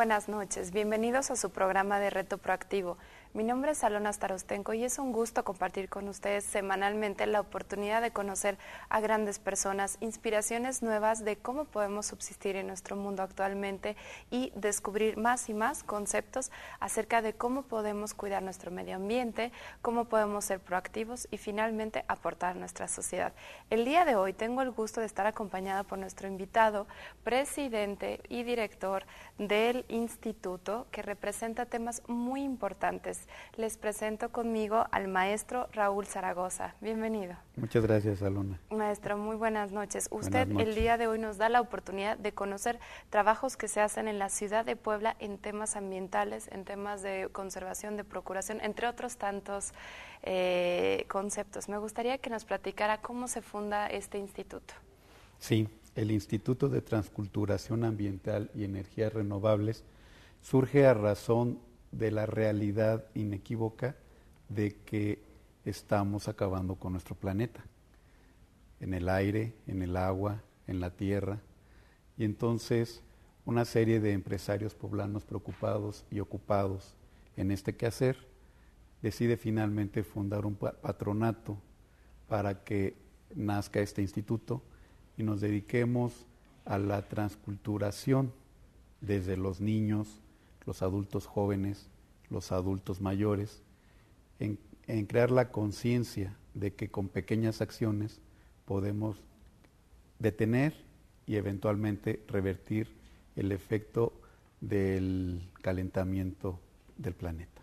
buenas noches. Bienvenidos a su programa de Reto Proactivo. Mi nombre es Alona Starostenko y es un gusto compartir con ustedes semanalmente la oportunidad de conocer a grandes personas, inspiraciones nuevas de cómo podemos subsistir en nuestro mundo actualmente y descubrir más y más conceptos acerca de cómo podemos cuidar nuestro medio ambiente, cómo podemos ser proactivos y finalmente aportar a nuestra sociedad. El día de hoy tengo el gusto de estar acompañada por nuestro invitado, presidente y director del instituto que representa temas muy importantes les presento conmigo al maestro Raúl Zaragoza. Bienvenido. Muchas gracias, Alona. Maestro, muy buenas noches. Usted el día de hoy nos da la oportunidad de conocer trabajos que se hacen en la ciudad de Puebla en temas ambientales, en temas de conservación, de procuración, entre otros tantos eh, conceptos. Me gustaría que nos platicara cómo se funda este instituto. Sí, el Instituto de Transculturación Ambiental y Energías Renovables surge a razón de la realidad inequívoca de que estamos acabando con nuestro planeta, en el aire, en el agua, en la tierra. Y entonces una serie de empresarios poblanos preocupados y ocupados en este quehacer decide finalmente fundar un patronato para que nazca este instituto y nos dediquemos a la transculturación desde los niños, los adultos jóvenes, los adultos mayores, en, en crear la conciencia de que con pequeñas acciones podemos detener y eventualmente revertir el efecto del calentamiento del planeta.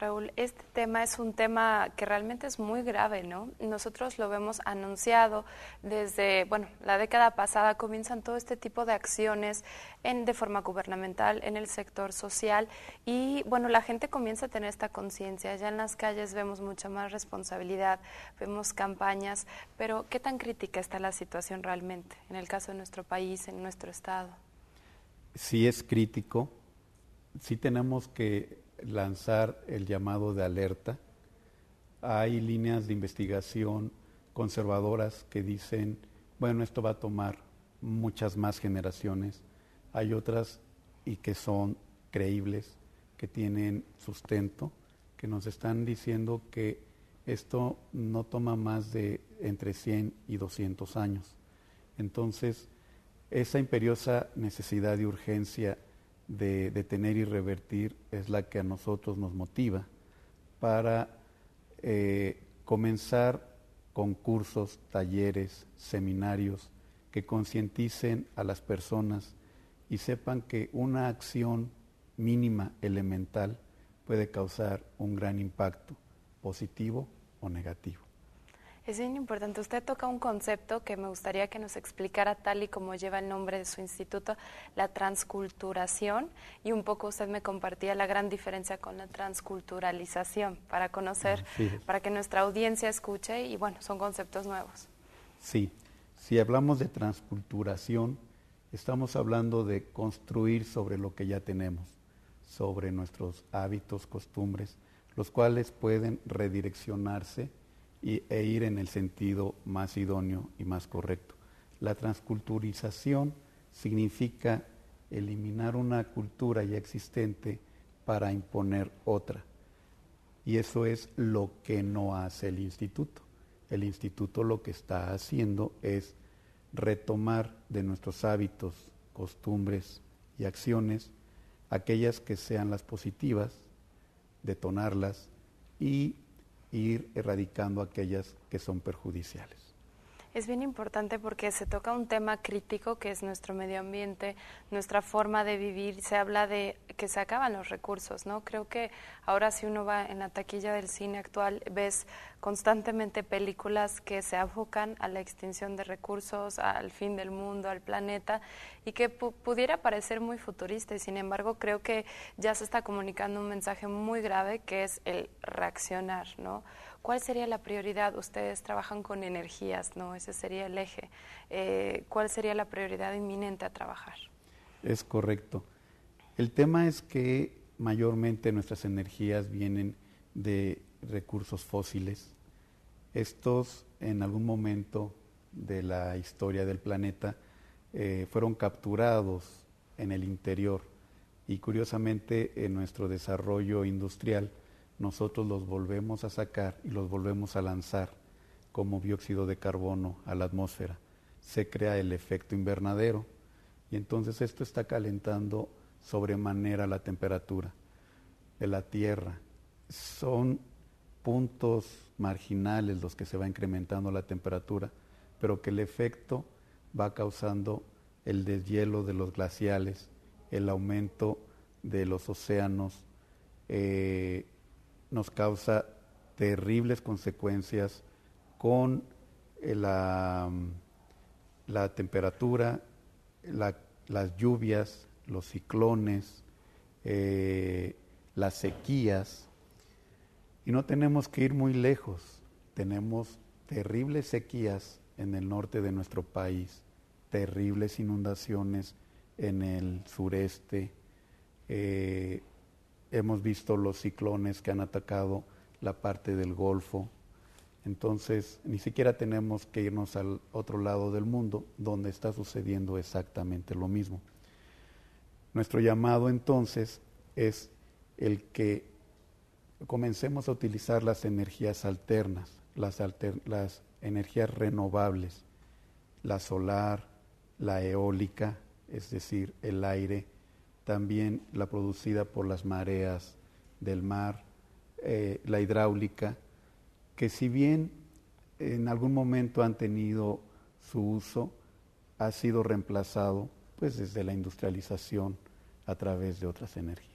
Raúl, este tema es un tema que realmente es muy grave, ¿no? Nosotros lo vemos anunciado desde, bueno, la década pasada comienzan todo este tipo de acciones en, de forma gubernamental, en el sector social y, bueno, la gente comienza a tener esta conciencia. Ya en las calles vemos mucha más responsabilidad, vemos campañas, pero ¿qué tan crítica está la situación realmente en el caso de nuestro país, en nuestro estado? Sí es crítico, sí tenemos que lanzar el llamado de alerta. Hay líneas de investigación conservadoras que dicen, bueno, esto va a tomar muchas más generaciones. Hay otras y que son creíbles, que tienen sustento, que nos están diciendo que esto no toma más de entre 100 y 200 años. Entonces, esa imperiosa necesidad de urgencia de detener y revertir es la que a nosotros nos motiva para eh, comenzar concursos, talleres, seminarios que concienticen a las personas y sepan que una acción mínima, elemental, puede causar un gran impacto, positivo o negativo. Es importante. Usted toca un concepto que me gustaría que nos explicara tal y como lleva el nombre de su instituto, la transculturación, y un poco usted me compartía la gran diferencia con la transculturalización, para conocer, ah, para que nuestra audiencia escuche, y bueno, son conceptos nuevos. Sí, si hablamos de transculturación, estamos hablando de construir sobre lo que ya tenemos, sobre nuestros hábitos, costumbres, los cuales pueden redireccionarse e ir en el sentido más idóneo y más correcto. La transculturización significa eliminar una cultura ya existente para imponer otra. Y eso es lo que no hace el instituto. El instituto lo que está haciendo es retomar de nuestros hábitos, costumbres y acciones aquellas que sean las positivas, detonarlas y ir erradicando aquellas que son perjudiciales. Es bien importante porque se toca un tema crítico que es nuestro medio ambiente, nuestra forma de vivir. Se habla de que se acaban los recursos, ¿no? Creo que ahora si uno va en la taquilla del cine actual, ves constantemente películas que se abocan a la extinción de recursos, al fin del mundo, al planeta, y que pudiera parecer muy futurista. Y sin embargo, creo que ya se está comunicando un mensaje muy grave que es el reaccionar, ¿no? ¿Cuál sería la prioridad? Ustedes trabajan con energías, ¿no? Ese sería el eje. Eh, ¿Cuál sería la prioridad inminente a trabajar? Es correcto. El tema es que mayormente nuestras energías vienen de recursos fósiles. Estos en algún momento de la historia del planeta eh, fueron capturados en el interior y curiosamente en nuestro desarrollo industrial nosotros los volvemos a sacar y los volvemos a lanzar como dióxido de carbono a la atmósfera. Se crea el efecto invernadero y entonces esto está calentando sobremanera la temperatura de la Tierra. Son puntos marginales los que se va incrementando la temperatura, pero que el efecto va causando el deshielo de los glaciales, el aumento de los océanos, eh, nos causa terribles consecuencias con eh, la, mm, la, temperatura, las lluvias, los ciclones, eh, las sequías. Y no tenemos que ir muy lejos. Tenemos terribles sequías en el norte de nuestro país, terribles inundaciones en el sureste, eh, hemos visto los ciclones que han atacado la parte del Golfo. Entonces, ni siquiera tenemos que irnos al otro lado del mundo donde está sucediendo exactamente lo mismo. Nuestro llamado entonces es el que comencemos a utilizar las energías alternas, las, energías renovables, la solar, la eólica, es decir, el aire, también la producida por las mareas del mar, eh, la hidráulica, que si bien en algún momento han tenido su uso, ha sido reemplazado pues desde la industrialización a través de otras energías.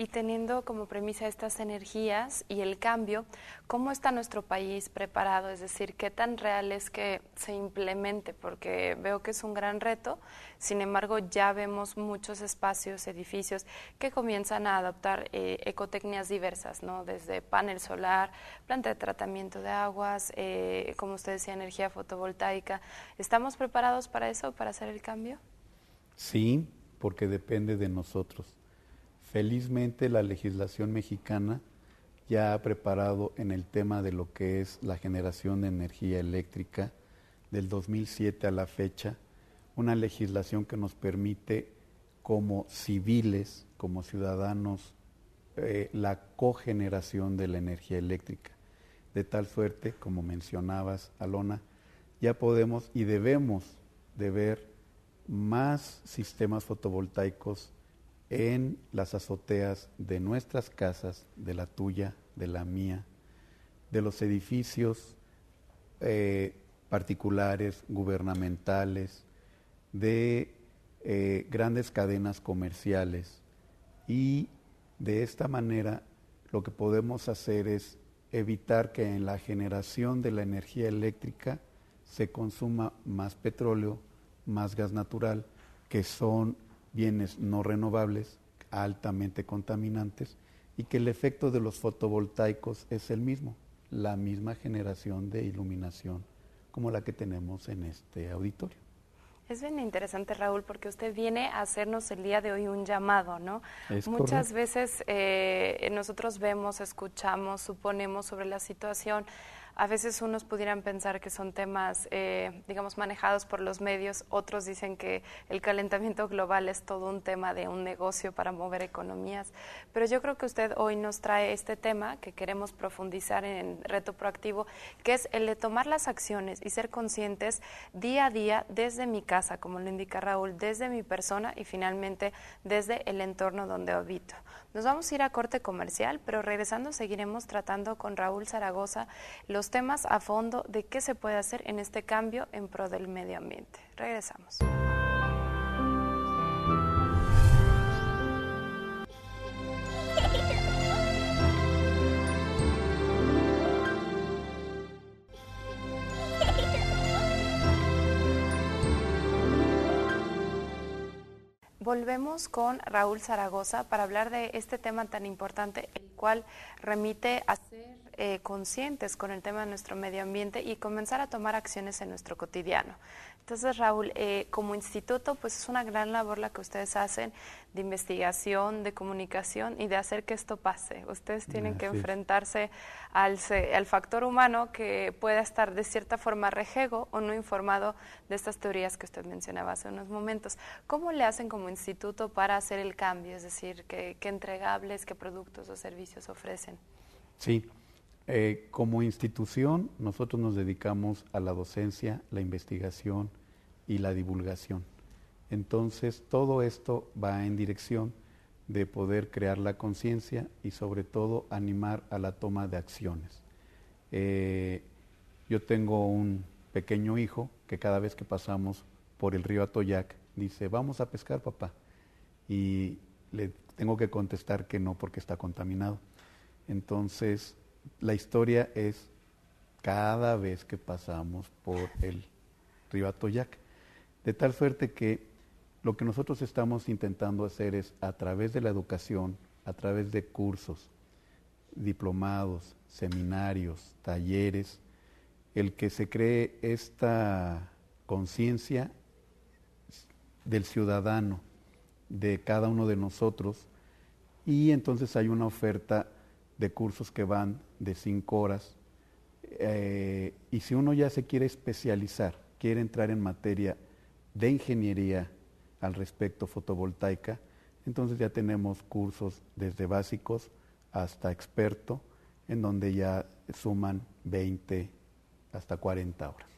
Y teniendo como premisa estas energías y el cambio, ¿cómo está nuestro país preparado? Es decir, ¿qué tan real es que se implemente? Porque veo que es un gran reto, sin embargo ya vemos muchos espacios, edificios que comienzan a adoptar eh, ecotecnias diversas, ¿no? desde panel solar, planta de tratamiento de aguas, eh, como usted decía, energía fotovoltaica. ¿Estamos preparados para eso, para hacer el cambio? Sí, porque depende de nosotros Felizmente la legislación mexicana ya ha preparado en el tema de lo que es la generación de energía eléctrica del 2007 a la fecha, una legislación que nos permite como civiles, como ciudadanos, eh, la cogeneración de la energía eléctrica. De tal suerte, como mencionabas, Alona, ya podemos y debemos de ver más sistemas fotovoltaicos en las azoteas de nuestras casas, de la tuya, de la mía, de los edificios eh, particulares, gubernamentales, de eh, grandes cadenas comerciales. Y de esta manera lo que podemos hacer es evitar que en la generación de la energía eléctrica se consuma más petróleo, más gas natural, que son bienes no renovables, altamente contaminantes, y que el efecto de los fotovoltaicos es el mismo, la misma generación de iluminación como la que tenemos en este auditorio. Es bien interesante, Raúl, porque usted viene a hacernos el día de hoy un llamado, ¿no? Muchas veces eh, nosotros vemos, escuchamos, suponemos sobre la situación a veces unos pudieran pensar que son temas, eh, digamos, manejados por los medios, otros dicen que el calentamiento global es todo un tema de un negocio para mover economías, pero yo creo que usted hoy nos trae este tema que queremos profundizar en Reto Proactivo, que es el de tomar las acciones y ser conscientes día a día desde mi casa, como lo indica Raúl, desde mi persona y finalmente desde el entorno donde habito nos vamos a ir a corte comercial, pero regresando seguiremos tratando con Raúl Zaragoza los temas a fondo de qué se puede hacer en este cambio en pro del medio ambiente. Regresamos. volvemos con Raúl Zaragoza para hablar de este tema tan importante, el cual remite a ser eh, conscientes con el tema de nuestro medio ambiente y comenzar a tomar acciones en nuestro cotidiano. Entonces, Raúl, eh, como instituto, pues es una gran labor la que ustedes hacen de investigación, de comunicación y de hacer que esto pase. Ustedes tienen que enfrentarse al, al, factor humano que pueda estar de cierta forma rejego o no informado de estas teorías que usted mencionaba hace unos momentos. ¿Cómo le hacen como instituto para hacer el cambio? Es decir, qué entregables, qué productos o servicios ofrecen? Sí, eh, como institución, nosotros nos dedicamos a la docencia, la investigación y la divulgación. Entonces, todo esto va en dirección de poder crear la conciencia y sobre todo animar a la toma de acciones. Eh, yo tengo un pequeño hijo que cada vez que pasamos por el río Atoyac dice, vamos a pescar papá. Y le tengo que contestar que no porque está contaminado. Entonces, la historia es cada vez que pasamos por el Ribatoyac. De tal suerte que lo que nosotros estamos intentando hacer es, a través de la educación, a través de cursos, diplomados, seminarios, talleres, el que se cree esta conciencia del ciudadano, de cada uno de nosotros, y entonces hay una oferta de cursos que van de cinco horas. Eh, y si uno ya se quiere especializar, quiere entrar en materia de ingeniería al respecto fotovoltaica, entonces ya tenemos cursos desde básicos hasta experto, en donde ya suman 20 hasta 40 horas.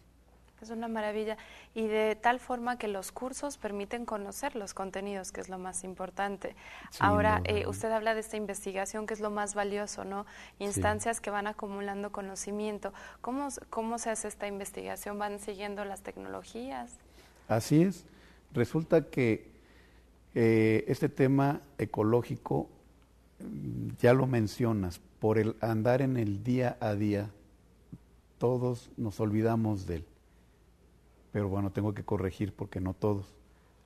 Es una maravilla. Y de tal forma que los cursos permiten conocer los contenidos, que es lo más importante. Ahora, eh, usted habla de esta investigación, que es lo más valioso, ¿no? Instancias que van acumulando conocimiento. ¿Cómo, ¿Cómo se hace esta investigación? ¿Van siguiendo las tecnologías? Así es. Resulta que eh, este tema ecológico, mm, ya lo mencionas, por el andar en el día a día, todos nos olvidamos de él pero bueno, tengo que corregir porque no todos.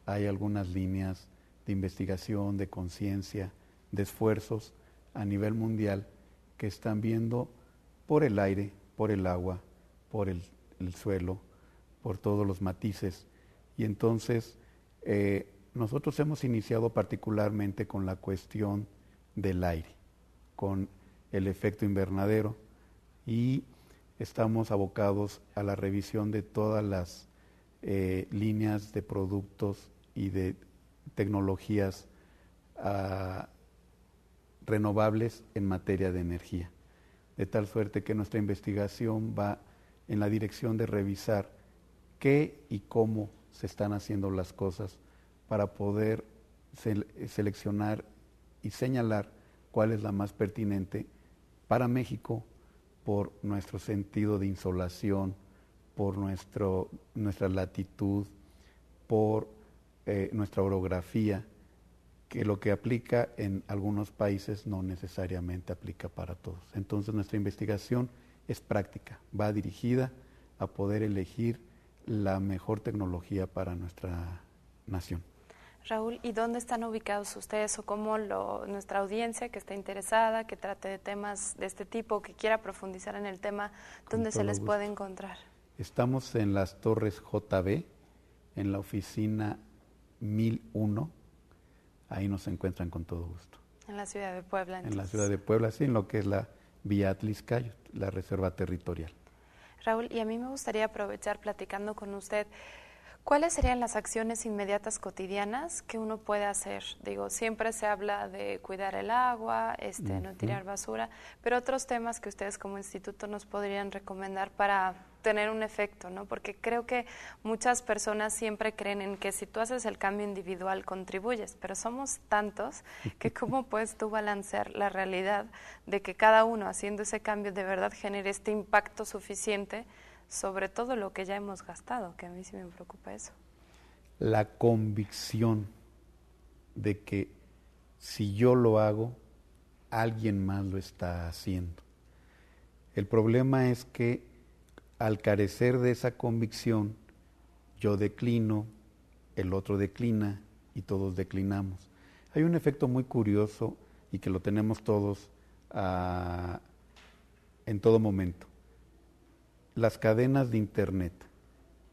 Hay algunas líneas de investigación, de conciencia, de esfuerzos a nivel mundial que están viendo por el aire, por el agua, por el, suelo, por todos los matices. Y entonces eh, nosotros hemos iniciado particularmente con la cuestión del aire, con el efecto invernadero y estamos abocados a la revisión de todas las eh, líneas de productos y de tecnologías ah, renovables en materia de energía. De tal suerte que nuestra investigación va en la dirección de revisar qué y cómo se están haciendo las cosas para poder seleccionar y señalar cuál es la más pertinente para México por nuestro sentido de insolación, por nuestra latitud, por eh, nuestra orografía, que lo que aplica en algunos países no necesariamente aplica para todos. Entonces nuestra investigación es práctica, va dirigida a poder elegir la mejor tecnología para nuestra nación. Raúl, ¿y dónde están ubicados ustedes o cómo nuestra audiencia que está interesada, que trate de temas de este tipo, que quiera profundizar en el tema, dónde se les puede encontrar? Estamos en las Torres JB, en la oficina 1001. Ahí nos encuentran con todo gusto. En la ciudad de Puebla. En la ciudad de Puebla, sí, en lo que es la Vía Atliscayo, la reserva territorial. Raúl, y a mí me gustaría aprovechar platicando con usted. ¿Cuáles serían las acciones inmediatas cotidianas que uno puede hacer? Digo, siempre se habla de cuidar el agua, este, no tirar basura, pero otros temas que ustedes como instituto nos podrían recomendar para tener un efecto, ¿no? Porque creo que muchas personas siempre creen en que si tú haces el cambio individual contribuyes, pero somos tantos que cómo puedes tú balancear la realidad de que cada uno haciendo ese cambio de verdad genere este impacto suficiente sobre todo lo que ya hemos gastado, que a mí sí me preocupa eso. La convicción de que si yo lo hago, alguien más lo está haciendo. El problema es que al carecer de esa convicción, yo declino, el otro declina y todos declinamos. Hay un efecto muy curioso y que lo tenemos todos ah, en todo momento. Las cadenas de Internet.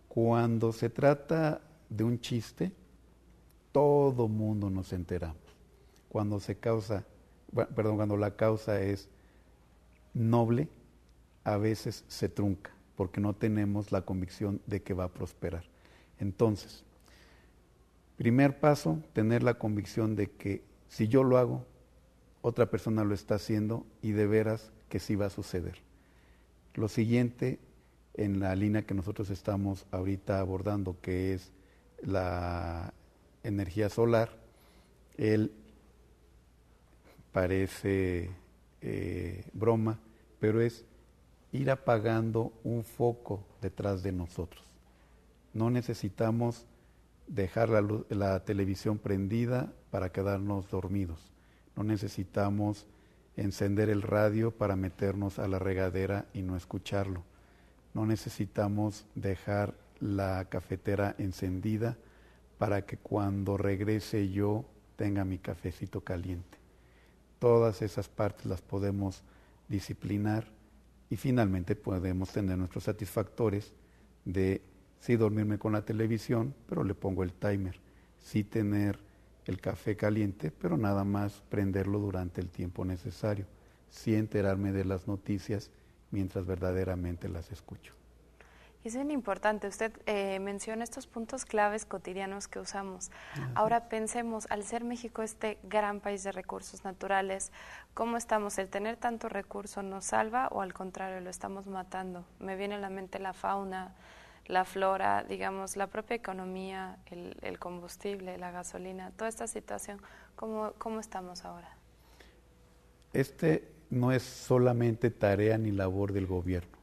Cuando se trata de un chiste, todo mundo nos enteramos. Cuando se causa, perdón, cuando la causa es noble, a veces se trunca porque no tenemos la convicción de que va a prosperar. Entonces, primer paso, tener la convicción de que si yo lo hago, otra persona lo está haciendo y de veras que sí va a suceder. Lo siguiente en la línea que nosotros estamos ahorita abordando, que es la energía solar, él parece eh, broma, pero es ir apagando un foco detrás de nosotros. No necesitamos dejar la, la, televisión prendida para quedarnos dormidos. No necesitamos encender el radio para meternos a la regadera y no escucharlo. No necesitamos dejar la cafetera encendida para que cuando regrese yo tenga mi cafecito caliente. Todas esas partes las podemos disciplinar y finalmente podemos tener nuestros satisfactores de sí dormirme con la televisión, pero le pongo el timer. Sí tener el café caliente, pero nada más prenderlo durante el tiempo necesario. Sí enterarme de las noticias mientras verdaderamente las escucho. Y es bien importante, usted eh, menciona estos puntos claves cotidianos que usamos. Ahora pensemos, al ser México este gran país de recursos naturales, ¿cómo estamos? ¿El tener tanto recurso nos salva o al contrario lo estamos matando? Me viene a la mente la fauna, la flora, digamos, la propia economía, el, combustible, la gasolina, toda esta situación. ¿Cómo, ¿Cómo estamos ahora? Este no es solamente tarea ni labor del gobierno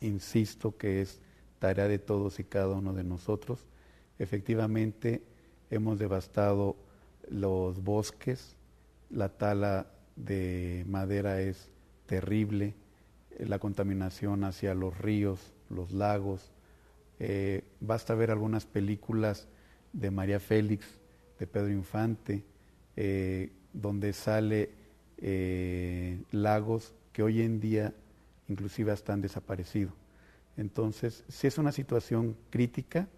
insisto que es tarea de todos y cada uno de nosotros. Efectivamente, hemos devastado los bosques, la tala de madera es terrible, la contaminación hacia los ríos, los lagos. Eh, basta ver algunas películas de María Félix, de Pedro Infante, eh, donde sale eh, lagos que hoy en día inclusive hasta han desaparecido. Entonces, si es una situación crítica,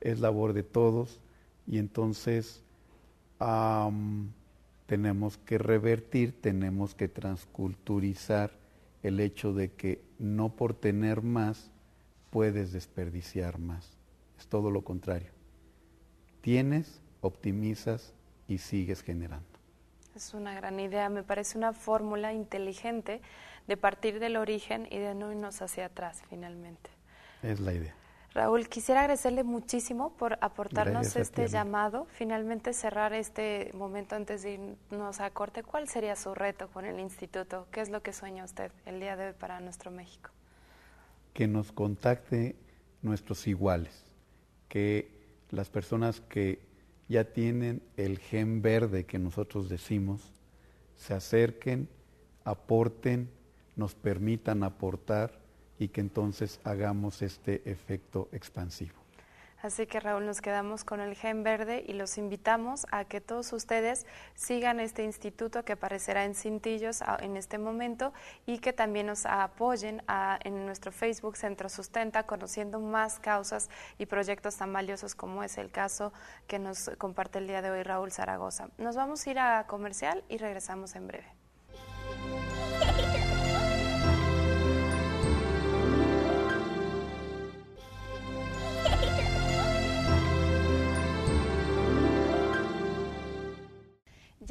es labor de todos y entonces tenemos que revertir, tenemos que transculturizar el hecho de que no por tener más puedes desperdiciar más. Es todo lo contrario. Tienes, optimizas y sigues generando. Es una gran idea, me parece una fórmula inteligente de partir del origen y de no irnos hacia atrás finalmente. Es la idea. Raúl, quisiera agradecerle muchísimo por aportarnos este llamado. Finalmente cerrar este momento antes de irnos a corte. ¿Cuál sería su reto con el instituto? ¿Qué es lo que sueña usted el día de hoy para nuestro México? Que nos contacte nuestros iguales, que las personas que ya tienen el gen verde que nosotros decimos, se acerquen, aporten nos permitan aportar y que entonces hagamos este efecto expansivo. Así que Raúl, nos quedamos con el gen verde y los invitamos a que todos ustedes sigan este instituto que aparecerá en Cintillos ah, en este momento y que también nos apoyen en nuestro Facebook Centro Sustenta, conociendo más causas y proyectos tan valiosos como es el caso que nos comparte el día de hoy Raúl Zaragoza. Nos vamos a ir a comercial y regresamos en breve.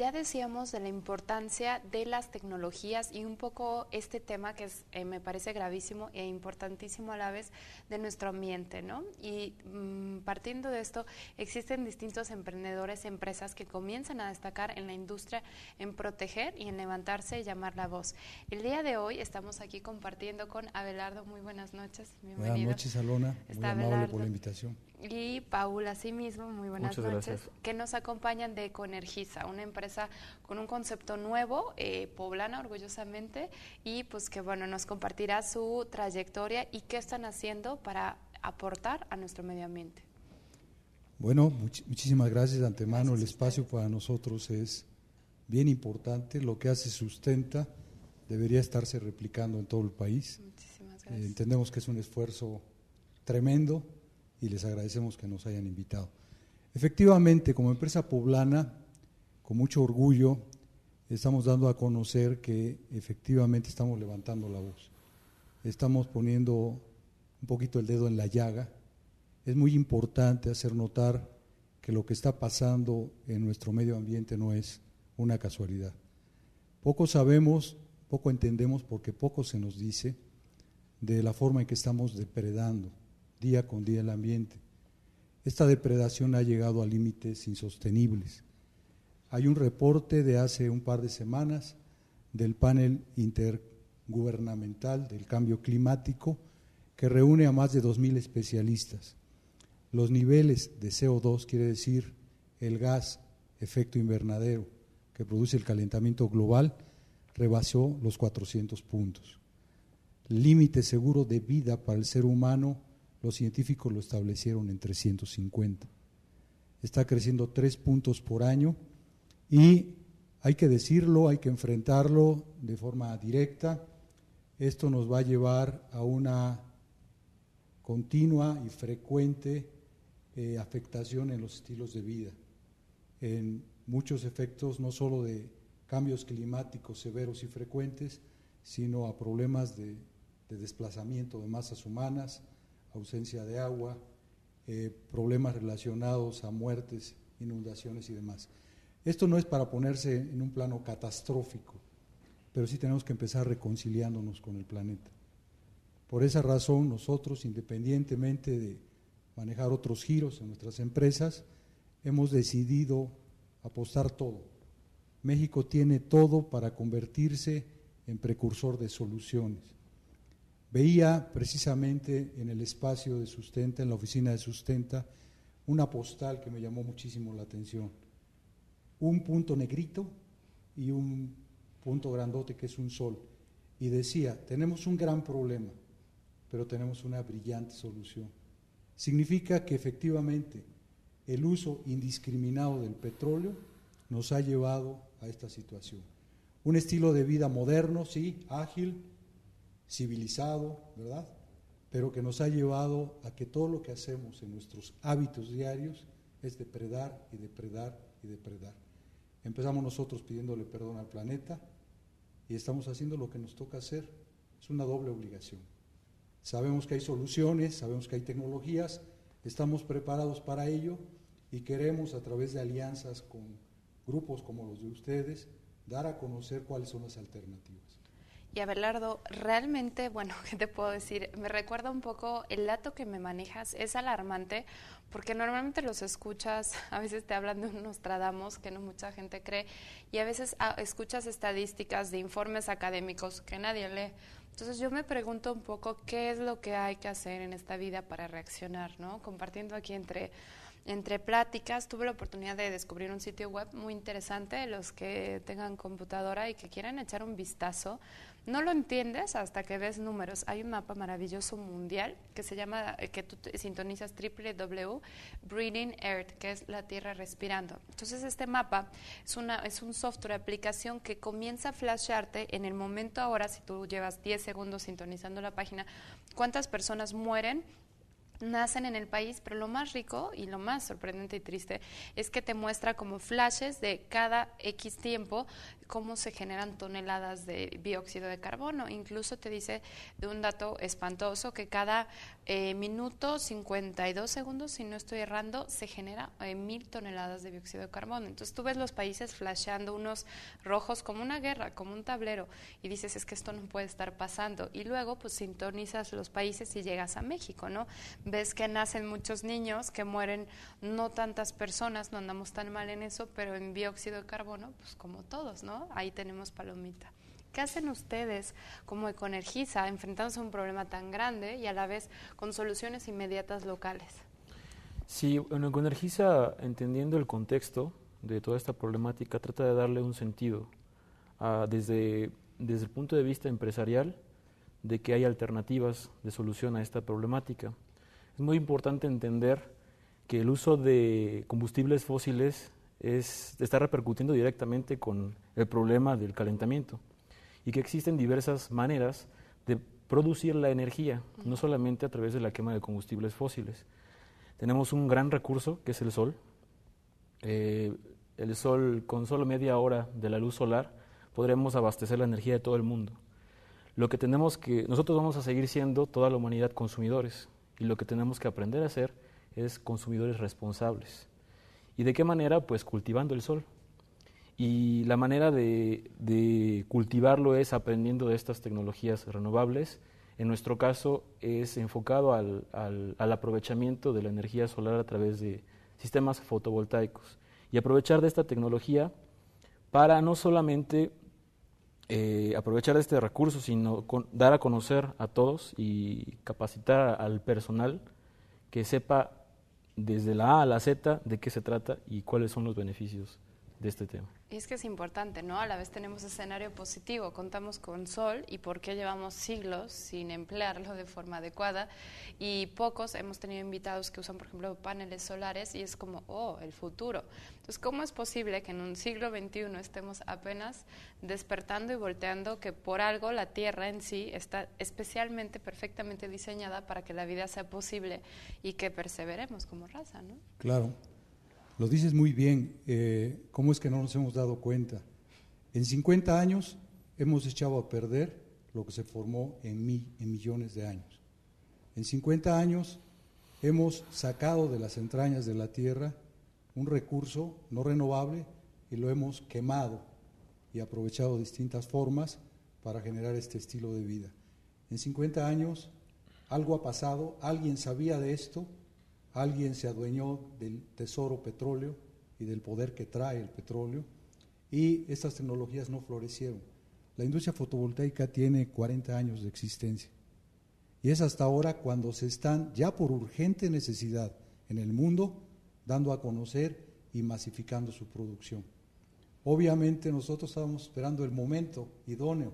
ya decíamos de la importancia de las tecnologías y un poco este tema que eh, me parece gravísimo e importantísimo a la vez de nuestro ambiente, ¿no? Y mm, partiendo de esto, existen distintos emprendedores, empresas que comienzan a destacar en la industria en proteger y en levantarse y llamar la voz. El día de hoy estamos aquí compartiendo con Abelardo. Muy buenas noches. Bienvenido. Buenas noches, Alona. Muy amable por la invitación y Paul, asimismo, muy buenas noches, que nos acompañan de Conergiza, una empresa con un concepto nuevo, eh, poblana orgullosamente, y pues que bueno, nos compartirá su trayectoria y qué están haciendo para aportar a nuestro medio ambiente. Bueno, muchísimas gracias de antemano. el espacio para nosotros es bien importante. Lo que hace sustenta debería estarse replicando en todo el país. Muchísimas eh, gracias. entendemos que es un esfuerzo tremendo y les agradecemos que nos hayan invitado. Efectivamente, como empresa poblana, con mucho orgullo, estamos dando a conocer que efectivamente estamos levantando la voz. Estamos poniendo un poquito el dedo en la llaga. Es muy importante hacer notar que lo que está pasando en nuestro medio ambiente no es una casualidad. Poco sabemos, poco entendemos porque poco se nos dice de la forma en que estamos depredando día con día el ambiente. Esta depredación ha llegado a límites insostenibles. Hay un reporte de hace un par de semanas del panel intergubernamental del cambio climático que reúne a más de 2.000 especialistas. Los niveles de CO2, quiere decir el gas efecto invernadero que produce el calentamiento global, rebasó los 400 puntos. Límite seguro de vida para el ser humano los científicos lo establecieron en 350. Está creciendo tres puntos por año y hay que decirlo, hay que enfrentarlo de forma directa. Esto nos va a llevar a una continua y frecuente eh, afectación en los estilos de vida, en muchos efectos no solo de cambios climáticos severos y frecuentes, sino a problemas de desplazamiento de masas humanas, ausencia de agua, eh, problemas relacionados a muertes, inundaciones y demás. Esto no es para ponerse en un plano catastrófico, pero sí tenemos que empezar reconciliándonos con el planeta. Por esa razón, nosotros, independientemente de manejar otros giros en nuestras empresas, hemos decidido apostar todo. México tiene todo para convertirse en precursor de soluciones. Veía precisamente en el espacio de Sustenta, en la oficina de Sustenta, una postal que me llamó muchísimo la atención. Un punto negrito y un punto grandote que es un sol. Y decía, tenemos un gran problema, pero tenemos una brillante solución. Significa que efectivamente el uso indiscriminado del petróleo nos ha llevado a esta situación. Un estilo de vida moderno, sí, ágil, civilizado, ¿verdad? Pero que nos ha llevado a que todo lo que hacemos en nuestros hábitos diarios es depredar y depredar y depredar. Empezamos nosotros pidiéndole perdón al planeta y estamos haciendo lo que nos toca hacer. Es una doble obligación. Sabemos que hay soluciones, sabemos que hay tecnologías, estamos preparados para ello y queremos a través de alianzas con grupos como los de ustedes dar a conocer cuáles son las alternativas. Y Abelardo, realmente, bueno, ¿qué te puedo decir? Me recuerda un poco el dato que me manejas, es alarmante, porque normalmente los escuchas, a veces te hablan de un Nostradamus que no mucha gente cree, y a veces ah, escuchas estadísticas de informes académicos que nadie lee. Entonces yo me pregunto un poco qué es lo que hay que hacer en esta vida para reaccionar, ¿no? Compartiendo aquí entre entre pláticas tuve la oportunidad de descubrir un sitio web muy interesante, los que tengan computadora y que quieran echar un vistazo no lo entiendes hasta que ves números. Hay un mapa maravilloso mundial que se llama, eh, que tú sintonizas www, Breathing Earth, que es la Tierra respirando. Entonces este mapa es, una, es un software, aplicación que comienza a flasharte en el momento ahora, si tú llevas 10 segundos sintonizando la página, cuántas personas mueren nacen en el país, pero lo más rico y lo más sorprendente y triste es que te muestra como flashes de cada X tiempo cómo se generan toneladas de dióxido de carbono. Incluso te dice de un dato espantoso que cada eh, minuto 52 segundos, si no estoy errando, se genera eh, mil toneladas de dióxido de carbono. Entonces tú ves los países flasheando unos rojos como una guerra, como un tablero, y dices es que esto no puede estar pasando. Y luego pues sintonizas los países y llegas a México, ¿no? Ves que nacen muchos niños, que mueren no tantas personas, no andamos tan mal en eso, pero en dióxido de carbono, pues como todos, ¿no? Ahí tenemos palomita. ¿Qué hacen ustedes como Econergisa enfrentándose a un problema tan grande y a la vez con soluciones inmediatas locales? Sí, bueno, entendiendo el contexto de toda esta problemática, trata de darle un sentido desde el punto de vista empresarial de que hay alternativas de solución a esta problemática. Es muy importante entender que el uso de combustibles fósiles es, está repercutiendo directamente con el problema del calentamiento y que existen diversas maneras de producir la energía, no solamente a través de la quema de combustibles fósiles. Tenemos un gran recurso que es el sol. Eh, el sol, con solo media hora de la luz solar, podremos abastecer la energía de todo el mundo. Lo que tenemos que, nosotros vamos a seguir siendo toda la humanidad consumidores y lo que tenemos que aprender a hacer es consumidores responsables. ¿Y de qué manera? Pues cultivando el sol. Y la manera de, cultivarlo es aprendiendo de estas tecnologías renovables. En nuestro caso es enfocado al, aprovechamiento de la energía solar a través de sistemas fotovoltaicos. Y aprovechar de esta tecnología para no solamente eh, aprovechar este recurso, sino dar a conocer a todos y capacitar al personal que sepa desde la A a la Z de qué se trata y cuáles son los beneficios de este tema. Y es que es importante, ¿no? A la vez tenemos escenario positivo, contamos con sol y por qué llevamos siglos sin emplearlo de forma adecuada y pocos hemos tenido invitados que usan, por ejemplo, paneles solares y es como, oh, el futuro. Entonces, ¿cómo es posible que en un siglo XXI estemos apenas despertando y volteando que por algo la Tierra en sí está especialmente, perfectamente diseñada para que la vida sea posible y que perseveremos como raza, ¿no? Claro. Lo dices muy bien, eh, ¿cómo es que no nos hemos dado cuenta? En 50 años hemos echado a perder lo que se formó en, en millones de años. En 50 años hemos sacado de las entrañas de la tierra un recurso no renovable y lo hemos quemado y aprovechado distintas formas para generar este estilo de vida. En 50 años algo ha pasado, alguien sabía de esto Alguien se adueñó del tesoro petróleo y del poder que trae el petróleo y estas tecnologías no florecieron. La industria fotovoltaica tiene 40 años de existencia y es hasta ahora cuando se están ya por urgente necesidad en el mundo dando a conocer y masificando su producción. Obviamente nosotros estábamos esperando el momento idóneo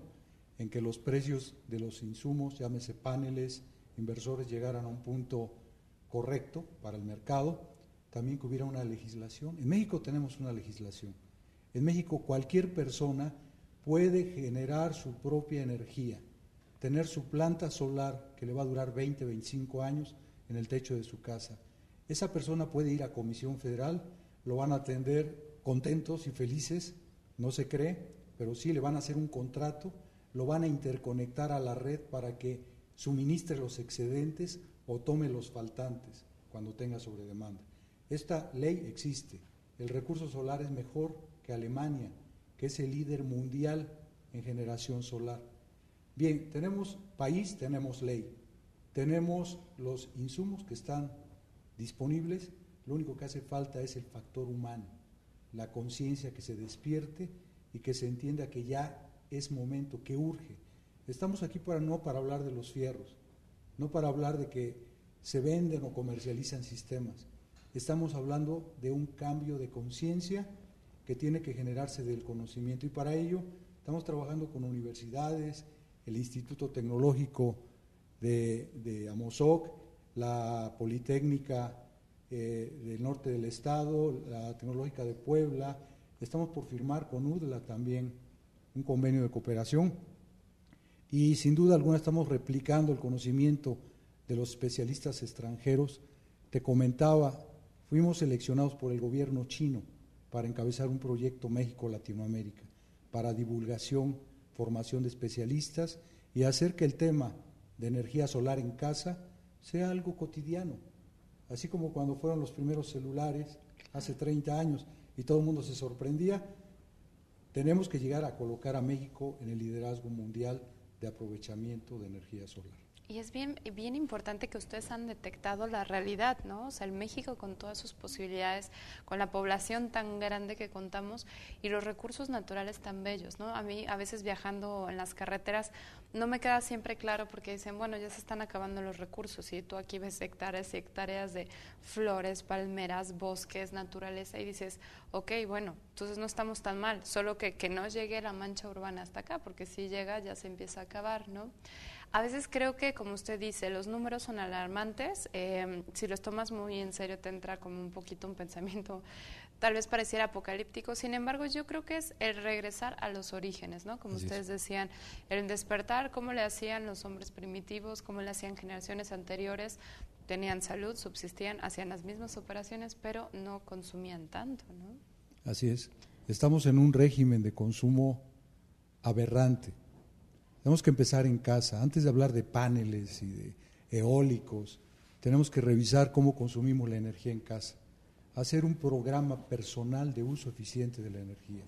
en que los precios de los insumos, llámese paneles, inversores, llegaran a un punto correcto para el mercado, también que hubiera una legislación. En México tenemos una legislación. En México cualquier persona puede generar su propia energía, tener su planta solar que le va a durar 20, 25 años en el techo de su casa. Esa persona puede ir a Comisión Federal, lo van a atender contentos y felices, no se cree, pero sí le van a hacer un contrato, lo van a interconectar a la red para que suministre los excedentes o tome los faltantes cuando tenga sobredemanda. Esta ley existe. El recurso solar es mejor que Alemania, que es el líder mundial en generación solar. Bien, tenemos país, tenemos ley, tenemos los insumos que están disponibles, lo único que hace falta es el factor humano, la conciencia que se despierte y que se entienda que ya es momento, que urge. Estamos aquí para no para hablar de los fierros, no para hablar de que se venden o comercializan sistemas. Estamos hablando de un cambio de conciencia que tiene que generarse del conocimiento y para ello estamos trabajando con universidades, el Instituto Tecnológico de, de Amozoc, la Politécnica eh, del norte del estado, la Tecnológica de Puebla. Estamos por firmar con UDLA también un convenio de cooperación y sin duda alguna estamos replicando el conocimiento de los especialistas extranjeros. Te comentaba, fuimos seleccionados por el gobierno chino para encabezar un proyecto México-Latinoamérica para divulgación, formación de especialistas y hacer que el tema de energía solar en casa sea algo cotidiano, así como cuando fueron los primeros celulares hace 30 años y todo el mundo se sorprendía, tenemos que llegar a colocar a México en el liderazgo mundial de aprovechamiento de energía solar. Y es bien, bien importante que ustedes han detectado la realidad, ¿no? O sea, el México con todas sus posibilidades, con la población tan grande que contamos y los recursos naturales tan bellos, ¿no? A mí a veces viajando en las carreteras no me queda siempre claro porque dicen, bueno, ya se están acabando los recursos y ¿sí? tú aquí ves hectáreas y hectáreas de flores, palmeras, bosques, naturaleza y dices, ok, bueno, entonces no estamos tan mal, solo que, que no llegue la mancha urbana hasta acá, porque si llega ya se empieza a acabar, ¿no? A veces creo que, como usted dice, los números son alarmantes. Eh, si los tomas muy en serio, te entra como un poquito un pensamiento, tal vez pareciera apocalíptico. Sin embargo, yo creo que es el regresar a los orígenes, ¿no? Como ustedes decían, el despertar, cómo le hacían los hombres primitivos, cómo le hacían generaciones anteriores. Tenían salud, subsistían, hacían las mismas operaciones, pero no consumían tanto, ¿no? Así es. Estamos en un régimen de consumo aberrante tenemos que empezar en casa, antes de hablar de paneles y de eólicos, tenemos que revisar cómo consumimos la energía en casa, hacer un programa personal de uso eficiente de la energía,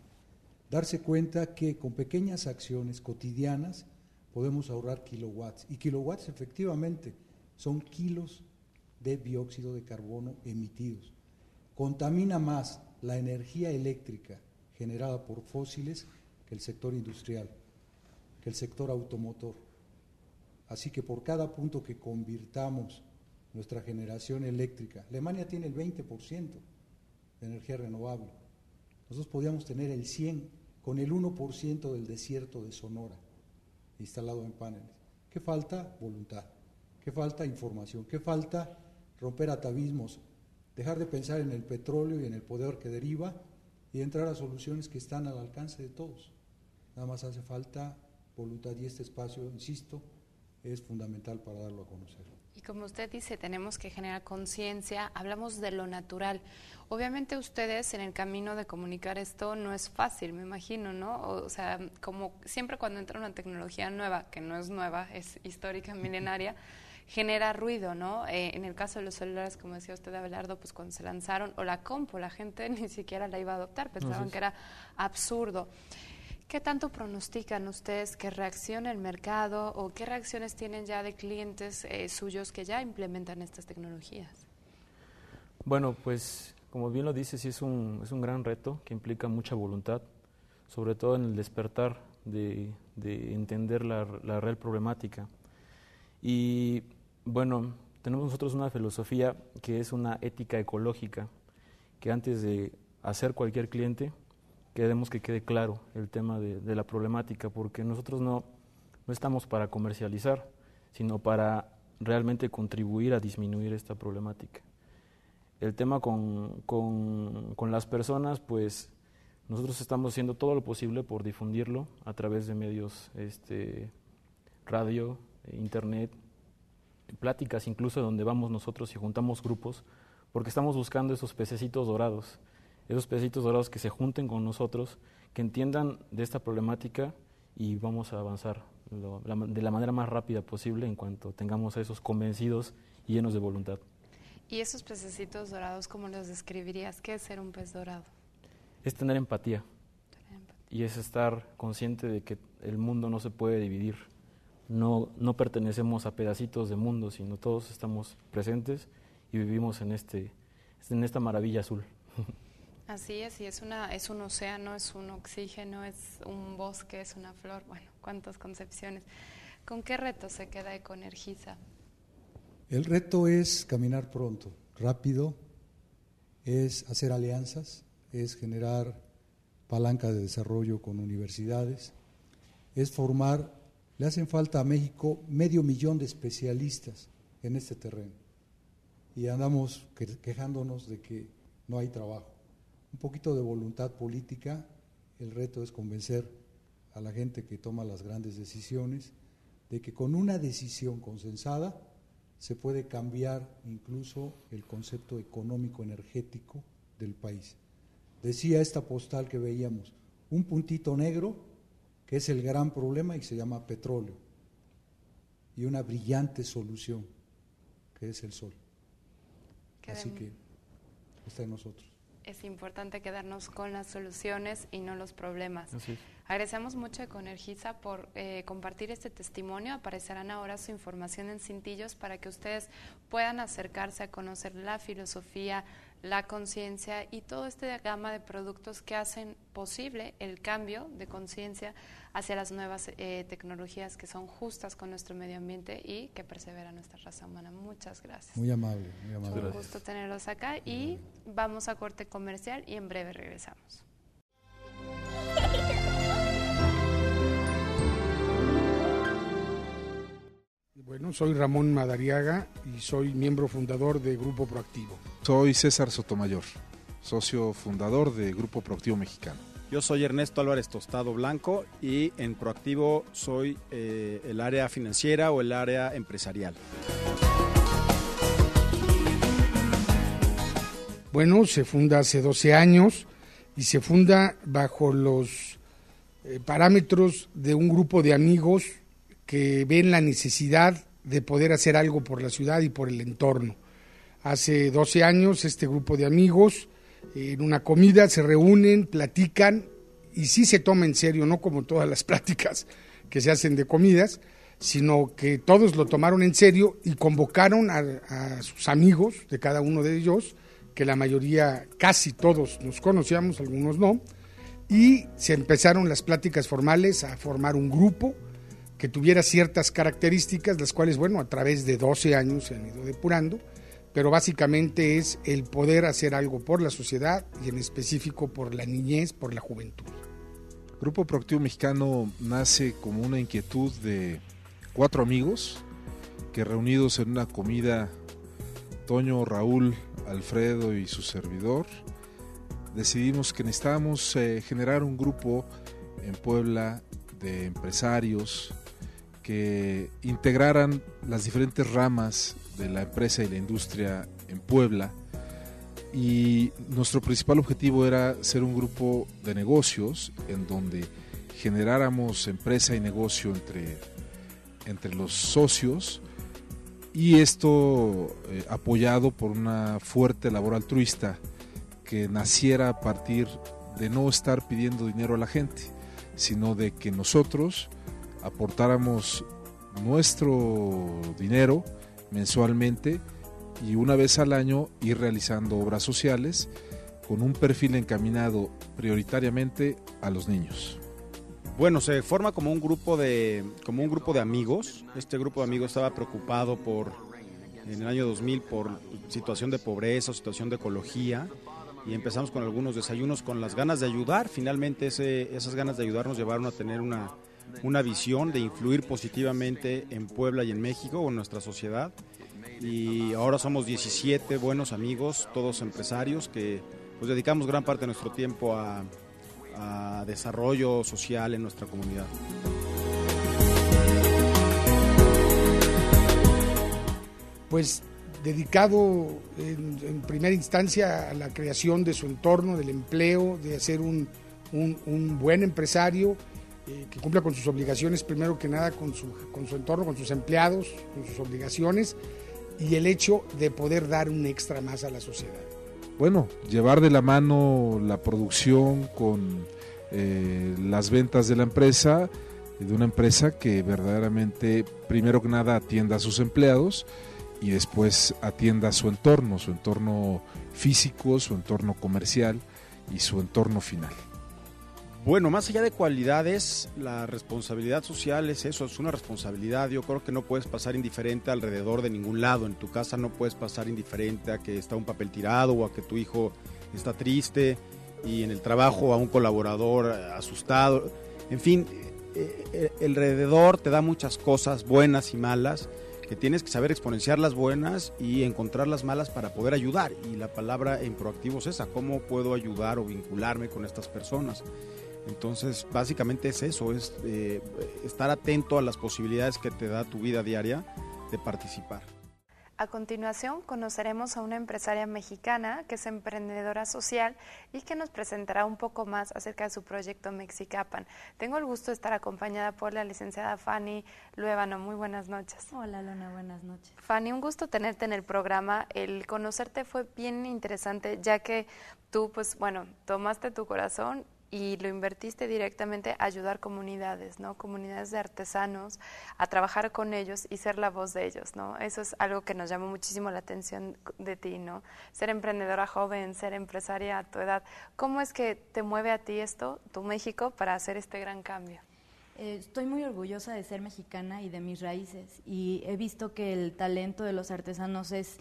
darse cuenta que con pequeñas acciones cotidianas podemos ahorrar kilowatts. Y kilowatts efectivamente son kilos de dióxido de carbono emitidos. Contamina más la energía eléctrica generada por fósiles que el sector industrial que el sector automotor. Así que por cada punto que convirtamos nuestra generación eléctrica, Alemania tiene el 20% de energía renovable. Nosotros podíamos tener el 100 con el 1% del desierto de Sonora instalado en paneles. ¿Qué falta? Voluntad. ¿Qué falta? Información. ¿Qué falta? Romper atavismos, dejar de pensar en el petróleo y en el poder que deriva y entrar a soluciones que están al alcance de todos. Nada más hace falta voluntad y este espacio, insisto, es fundamental para darlo a conocer. Y como usted dice, tenemos que generar conciencia, hablamos de lo natural. Obviamente ustedes en el camino de comunicar esto no es fácil, me imagino, ¿no? O sea, como siempre cuando entra una tecnología nueva, que no es nueva, es histórica, milenaria, genera ruido, ¿no? Eh, en el caso de los celulares, como decía usted, Abelardo, pues cuando se lanzaron, o la compo, la gente ni siquiera la iba a adoptar, pensaban que era absurdo. ¿Qué tanto pronostican ustedes que reacciona el mercado o qué reacciones tienen ya de clientes eh, suyos que ya implementan estas tecnologías? Bueno, pues como bien lo dices, sí es un, es un gran reto que implica mucha voluntad, sobre todo en el despertar de, entender la, real problemática. Y bueno, tenemos nosotros una filosofía que es una ética ecológica, que antes de hacer cualquier cliente, queremos que quede claro el tema de, la problemática, porque nosotros no, no estamos para comercializar, sino para realmente contribuir a disminuir esta problemática. El tema con, con, con, las personas, pues nosotros estamos haciendo todo lo posible por difundirlo a través de medios, este, radio, internet, pláticas incluso donde vamos nosotros y juntamos grupos, porque estamos buscando esos pececitos dorados esos pececitos dorados que se junten con nosotros, que entiendan de esta problemática y vamos a avanzar de la manera más rápida posible en cuanto tengamos a esos convencidos y llenos de voluntad. ¿Y esos pececitos dorados, cómo los describirías? ¿Qué es ser un pez dorado? Es tener empatía. Y es estar consciente de que el mundo no se puede dividir. No, no pertenecemos a pedacitos de mundo, sino todos estamos presentes y vivimos en, este, en esta maravilla azul. Así es, y es, una, es un océano, es un oxígeno, es un bosque, es una flor, bueno, cuántas concepciones. ¿Con qué reto se queda Econergiza? El reto es caminar pronto, rápido, es hacer alianzas, es generar palanca de desarrollo con universidades, es formar, le hacen falta a México medio millón de especialistas en este terreno. Y andamos quejándonos de que no hay trabajo un poquito de voluntad política, el reto es convencer a la gente que toma las grandes decisiones de que con una decisión consensada se puede cambiar incluso el concepto económico energético del país. Decía esta postal que veíamos, un puntito negro que es el gran problema y se llama petróleo y una brillante solución que es el sol. Así que está en nosotros es importante quedarnos con las soluciones y no los problemas. Agradecemos mucho a Ergisa por eh, compartir este testimonio. Aparecerán ahora su información en cintillos para que ustedes puedan acercarse a conocer la filosofía, la conciencia y todo este gama de productos que hacen posible el cambio de conciencia hacia las nuevas eh, tecnologías que son justas con nuestro medio ambiente y que persevera nuestra raza humana. Muchas gracias. Muy amable, muy amable. un gusto tenerlos acá y vamos a corte comercial y en breve regresamos. Bueno, soy Ramón Madariaga y soy miembro fundador de Grupo Proactivo. Soy César Sotomayor, socio fundador de Grupo Proactivo Mexicano. Yo soy Ernesto Álvarez Tostado Blanco y en Proactivo soy eh, el área financiera o el área empresarial. Bueno, se funda hace 12 años y se funda bajo los eh, parámetros de un grupo de amigos que ven la necesidad de poder hacer algo por la ciudad y por el entorno. Hace 12 años este grupo de amigos en una comida se reúnen, platican y sí se toma en serio, no como todas las pláticas que se hacen de comidas, sino que todos lo tomaron en serio y convocaron a, a sus amigos de cada uno de ellos, que la mayoría, casi todos nos conocíamos, algunos no, y se empezaron las pláticas formales a formar un grupo que tuviera ciertas características, las cuales, bueno, a través de 12 años se han ido depurando, pero básicamente es el poder hacer algo por la sociedad y en específico por la niñez, por la juventud. Grupo Proactivo Mexicano nace como una inquietud de cuatro amigos que reunidos en una comida, Toño, Raúl, Alfredo y su servidor, decidimos que necesitábamos eh, generar un grupo en Puebla de empresarios, que integraran las diferentes ramas de la empresa y la industria en Puebla. Y nuestro principal objetivo era ser un grupo de negocios en donde generáramos empresa y negocio entre, entre los socios y esto eh, apoyado por una fuerte labor altruista que naciera a partir de no estar pidiendo dinero a la gente, sino de que nosotros aportáramos nuestro dinero mensualmente y una vez al año ir realizando obras sociales con un perfil encaminado prioritariamente a los niños. Bueno, se forma como un grupo de como un grupo de amigos. Este grupo de amigos estaba preocupado por en el año 2000 por situación de pobreza, situación de ecología y empezamos con algunos desayunos con las ganas de ayudar. Finalmente esas ganas de ayudar nos llevaron a tener una una visión de influir positivamente en Puebla y en México o en nuestra sociedad. Y ahora somos 17 buenos amigos, todos empresarios, que pues, dedicamos gran parte de nuestro tiempo a, desarrollo social en nuestra comunidad. Pues dedicado en, primera instancia a la creación de su entorno, del empleo, de hacer un buen empresario eh, que cumpla con sus obligaciones, primero que nada con su, con su entorno, con sus empleados, con sus obligaciones y el hecho de poder dar un extra más a la sociedad. Bueno, llevar de la mano la producción con eh, las ventas de la empresa, eh, de una empresa que verdaderamente, primero que nada, atienda a sus empleados y después atienda a su entorno, su entorno físico, su entorno comercial y su entorno final. Bueno, más allá de cualidades, la responsabilidad social es eso, es una responsabilidad. Yo creo que no puedes pasar indiferente alrededor de ningún lado. En tu casa no puedes pasar indiferente a que está un papel tirado o a que tu hijo está triste y en el trabajo a un colaborador asustado. En fin, eh, eh, alrededor te da muchas cosas buenas y malas que tienes que saber exponenciar las buenas y encontrar las malas para poder ayudar. Y la palabra en proactivos es esa, ¿cómo puedo ayudar o vincularme con estas personas? Entonces, básicamente es eso, es eh, estar atento a las posibilidades que te da tu vida diaria de participar. A continuación, conoceremos a una empresaria mexicana que es emprendedora social y que nos presentará un poco más acerca de su proyecto Mexicapan. Tengo el gusto de estar acompañada por la licenciada Fanny Luevano. Muy buenas noches. Hola, Luna, buenas noches. Fanny, un gusto tenerte en el programa. El conocerte fue bien interesante, ya que tú, pues bueno, tomaste tu corazón, y lo invertiste directamente a ayudar comunidades, ¿no? Comunidades de artesanos, a trabajar con ellos y ser la voz de ellos, ¿no? Eso es algo que nos llamó muchísimo la atención de ti, ¿no? Ser emprendedora joven, ser empresaria a tu edad. ¿Cómo es que te mueve a ti esto, tu México, para hacer este gran cambio? Eh, estoy muy orgullosa de ser mexicana y de mis raíces y he visto que el talento de los artesanos es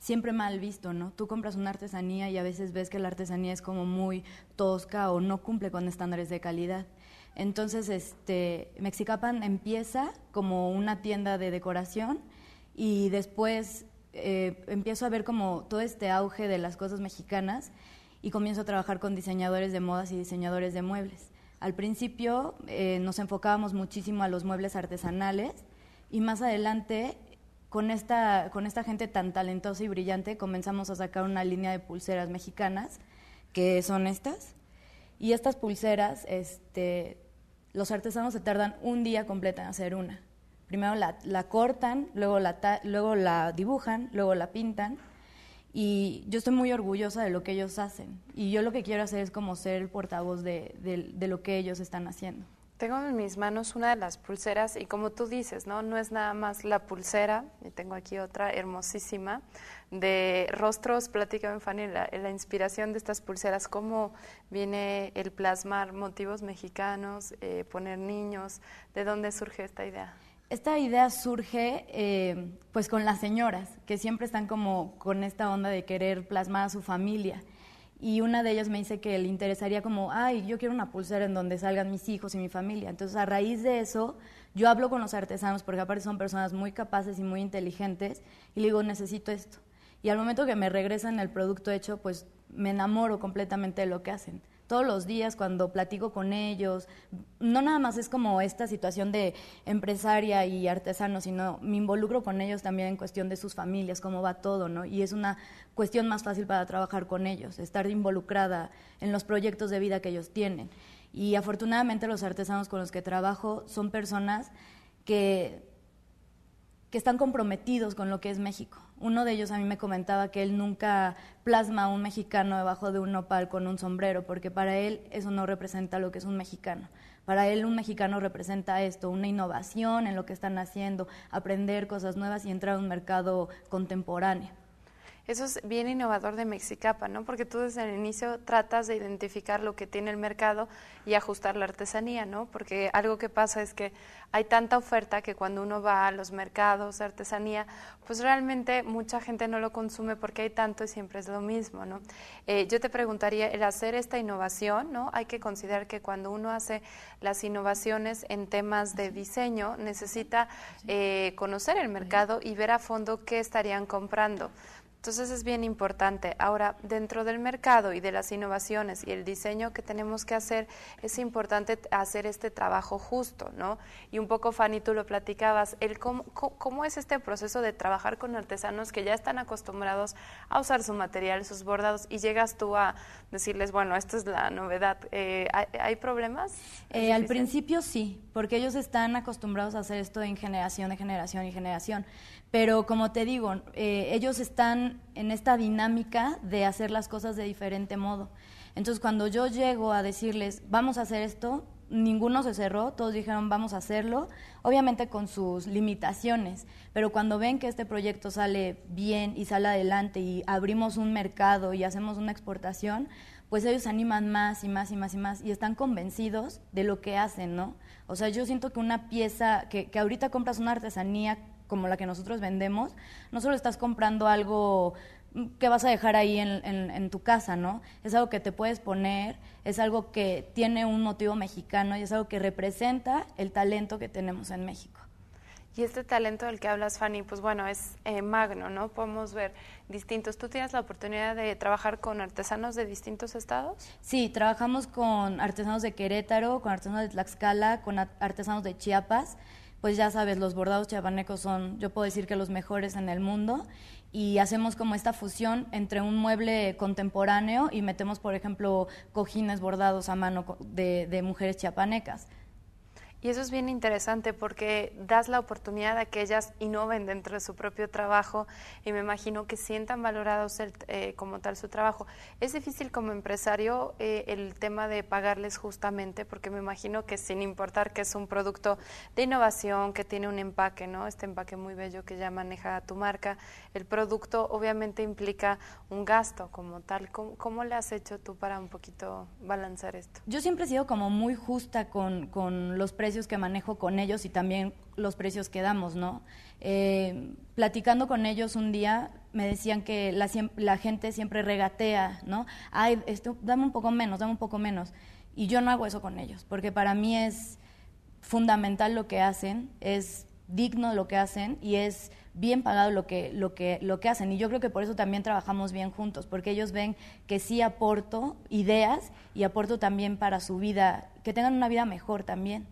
siempre mal visto, ¿no? Tú compras una artesanía y a veces ves que la artesanía es como muy tosca o no cumple con estándares de calidad. Entonces, este, Mexicapan empieza como una tienda de decoración y después eh, empiezo a ver como todo este auge de las cosas mexicanas y comienzo a trabajar con diseñadores de modas y diseñadores de muebles. Al principio eh, nos enfocábamos muchísimo a los muebles artesanales y más adelante con esta, gente tan talentosa y brillante comenzamos a sacar una línea de pulseras mexicanas, que son estas. Y estas pulseras, este, los artesanos se tardan un día completo en hacer una. Primero la, cortan, luego la, luego la dibujan, luego la pintan. Y yo estoy muy orgullosa de lo que ellos hacen. Y yo lo que quiero hacer es como ser el portavoz de lo que ellos están haciendo. Tengo en mis manos una de las pulseras y como tú dices, ¿no? No es nada más la pulsera, y tengo aquí otra hermosísima, de Rostros, Plática, Fanny, la, la inspiración de estas pulseras, cómo viene el plasmar motivos mexicanos, eh, poner niños, ¿de dónde surge esta idea? Esta idea surge eh, pues con las señoras, que siempre están como con esta onda de querer plasmar a su familia y una de ellas me dice que le interesaría como, ay, yo quiero una pulsera en donde salgan mis hijos y mi familia. Entonces, a raíz de eso, yo hablo con los artesanos, porque aparte son personas muy capaces y muy inteligentes, y le digo, necesito esto. Y al momento que me regresan el producto hecho, pues me enamoro completamente de lo que hacen todos los días cuando platico con ellos. No nada más es como esta situación de empresaria y artesano, sino me involucro con ellos también en cuestión de sus familias, cómo va todo, ¿no? Y es una cuestión más fácil para trabajar con ellos, estar involucrada en los proyectos de vida que ellos tienen. Y afortunadamente los artesanos con los que trabajo son personas que, que están comprometidos con lo que es México uno de ellos a mí me comentaba que él nunca plasma a un mexicano debajo de un nopal con un sombrero, porque para él eso no representa lo que es un mexicano. Para él un mexicano representa esto, una innovación en lo que están haciendo, aprender cosas nuevas y entrar a un mercado contemporáneo. Eso es bien innovador de Mexicapa, ¿no? Porque tú desde el inicio tratas de identificar lo que tiene el mercado y ajustar la artesanía, ¿no? Porque algo que pasa es que hay tanta oferta que cuando uno va a los mercados de artesanía, pues realmente mucha gente no lo consume porque hay tanto y siempre es lo mismo, ¿no? Eh, yo te preguntaría, el hacer esta innovación, ¿no? Hay que considerar que cuando uno hace las innovaciones en temas de diseño, necesita eh, conocer el mercado y ver a fondo qué estarían comprando. Entonces es bien importante. Ahora, dentro del mercado y de las innovaciones y el diseño que tenemos que hacer, es importante hacer este trabajo justo, ¿no? Y un poco, Fanny, tú lo platicabas, el cómo, es este proceso de trabajar con artesanos que ya están acostumbrados a usar su material, sus bordados, y llegas tú a decirles, bueno, esta es la novedad. Eh, ¿hay, problemas? Eh, al principio sí, porque ellos están acostumbrados a hacer esto en generación, de generación y generación. Pero como te digo, eh, ellos están en esta dinámica de hacer las cosas de diferente modo. Entonces, cuando yo llego a decirles, vamos a hacer esto, ninguno se cerró, todos dijeron, vamos a hacerlo, obviamente con sus limitaciones, pero cuando ven que este proyecto sale bien y sale adelante y abrimos un mercado y hacemos una exportación, pues ellos animan más y más y más y más y están convencidos de lo que hacen, ¿no? O sea, yo siento que una pieza, que, que ahorita compras una artesanía como la que nosotros vendemos, no solo estás comprando algo mm, que vas a dejar ahí en, tu casa, ¿no? Es algo que te puedes poner, es algo que tiene un motivo mexicano y es algo que representa el talento que tenemos en México. Y este talento del que hablas, Fanny, pues bueno, es eh, magno, ¿no? Podemos ver distintos. ¿Tú tienes la oportunidad de trabajar con artesanos de distintos estados? Sí, trabajamos con artesanos de Querétaro, con artesanos de Tlaxcala, con artesanos de Chiapas pues ya sabes, los bordados chiapanecos son, yo puedo decir que los mejores en el mundo, y hacemos como esta fusión entre un mueble contemporáneo y metemos, por ejemplo, cojines bordados a mano de mujeres chiapanecas. Y eso es bien interesante porque das la oportunidad a que ellas innoven dentro de su propio trabajo y me imagino que sientan valorados eh, como tal su trabajo. Es difícil como empresario eh, el tema de pagarles justamente porque me imagino que sin importar que es un producto de innovación, que tiene un empaque, ¿no? Este empaque muy bello que ya maneja tu marca, el producto obviamente implica un gasto como tal. ¿Cómo, le has hecho tú para un poquito balancear esto? Yo siempre he sido como muy justa con los precios que manejo con ellos y también los precios que damos, ¿no? Eh, platicando con ellos un día, me decían que la, la gente siempre regatea, ¿no? Ay, esto, dame un poco menos, dame un poco menos. Y yo no hago eso con ellos, porque para mí es fundamental lo que hacen, es digno lo que hacen y es bien pagado lo que, lo, que, lo que hacen. Y yo creo que por eso también trabajamos bien juntos, porque ellos ven que sí aporto ideas y aporto también para su vida, que tengan una vida mejor también.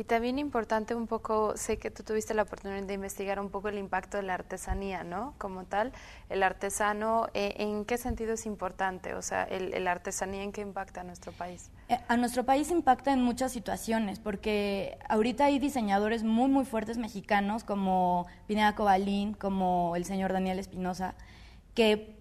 Y también importante un poco, sé que tú tuviste la oportunidad de investigar un poco el impacto de la artesanía, ¿no? Como tal, el artesano, eh, ¿en qué sentido es importante? O sea, el, el, artesanía en qué impacta a nuestro país. Eh, a nuestro país impacta en muchas situaciones, porque ahorita hay diseñadores muy, muy fuertes mexicanos, como Pineda Cobalín, como el señor Daniel Espinosa, que